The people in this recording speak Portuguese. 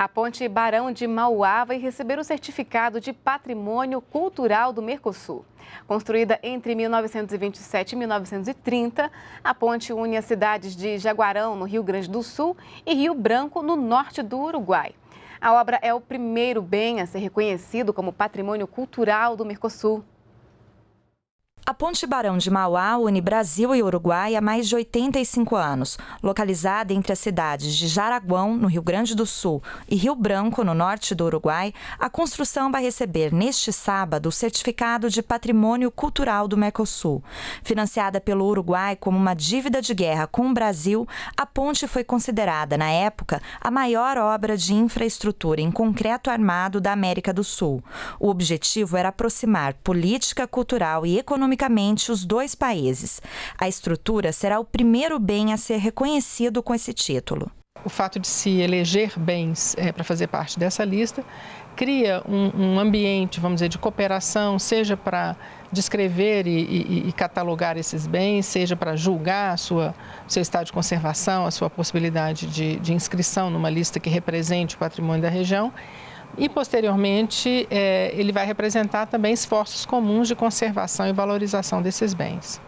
A ponte Barão de Mauá vai receber o certificado de Patrimônio Cultural do Mercosul. Construída entre 1927 e 1930, a ponte une as cidades de Jaguarão, no Rio Grande do Sul, e Rio Branco, no norte do Uruguai. A obra é o primeiro bem a ser reconhecido como Patrimônio Cultural do Mercosul. Ponte Barão de Mauá une Brasil e Uruguai há mais de 85 anos. Localizada entre as cidades de Jaraguão, no Rio Grande do Sul, e Rio Branco, no norte do Uruguai, a construção vai receber neste sábado o certificado de Patrimônio Cultural do Mercosul. Financiada pelo Uruguai como uma dívida de guerra com o Brasil, a ponte foi considerada, na época, a maior obra de infraestrutura em concreto armado da América do Sul. O objetivo era aproximar política, cultural e economicamente os dois países. A estrutura será o primeiro bem a ser reconhecido com esse título. O fato de se eleger bens é, para fazer parte dessa lista cria um, um, ambiente, vamos dizer, de cooperação, seja para descrever e, e, e, catalogar esses bens, seja para julgar a sua, seu estado de conservação, a sua possibilidade de, de inscrição numa lista que represente o patrimônio da região, e, posteriormente, eh, ele vai representar também esforços comuns de conservação e valorização desses bens.